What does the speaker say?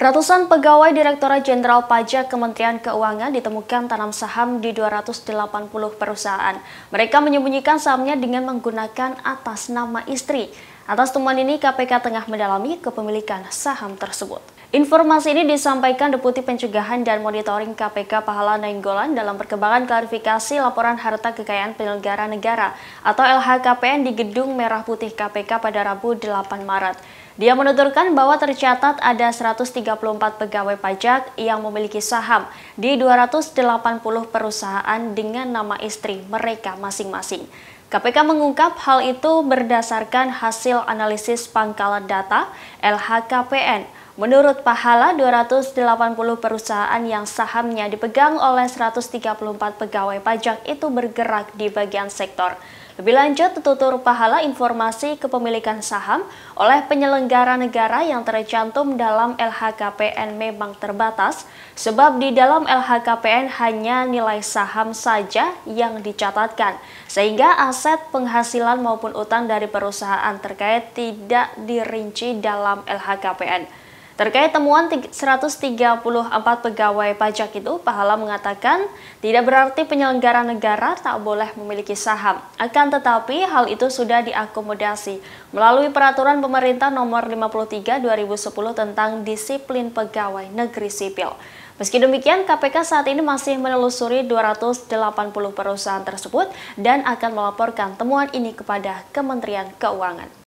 Ratusan pegawai Direktorat Jenderal Pajak Kementerian Keuangan ditemukan tanam saham di 280 perusahaan. Mereka menyembunyikan sahamnya dengan menggunakan atas nama istri. Atas temuan ini, KPK tengah mendalami kepemilikan saham tersebut. Informasi ini disampaikan Deputi Pencegahan dan Monitoring KPK Pahala Nainggolan dalam perkembangan klarifikasi laporan harta kekayaan penyelenggara negara atau LHKPN di Gedung Merah Putih KPK pada Rabu 8 Maret. Dia menuturkan bahwa tercatat ada 134 pegawai pajak yang memiliki saham di 280 perusahaan dengan nama istri mereka masing-masing. KPK mengungkap hal itu berdasarkan hasil analisis pangkalan data LHKPN Menurut Pahala, 280 perusahaan yang sahamnya dipegang oleh 134 pegawai pajak itu bergerak di bagian sektor. Lebih lanjut, tutur Pahala informasi kepemilikan saham oleh penyelenggara negara yang tercantum dalam LHKPN memang terbatas, sebab di dalam LHKPN hanya nilai saham saja yang dicatatkan, sehingga aset penghasilan maupun utang dari perusahaan terkait tidak dirinci dalam LHKPN. Terkait temuan 134 pegawai pajak itu, Pahala mengatakan tidak berarti penyelenggara negara tak boleh memiliki saham. Akan tetapi hal itu sudah diakomodasi melalui peraturan pemerintah nomor 53 2010 tentang disiplin pegawai negeri sipil. Meski demikian, KPK saat ini masih menelusuri 280 perusahaan tersebut dan akan melaporkan temuan ini kepada Kementerian Keuangan.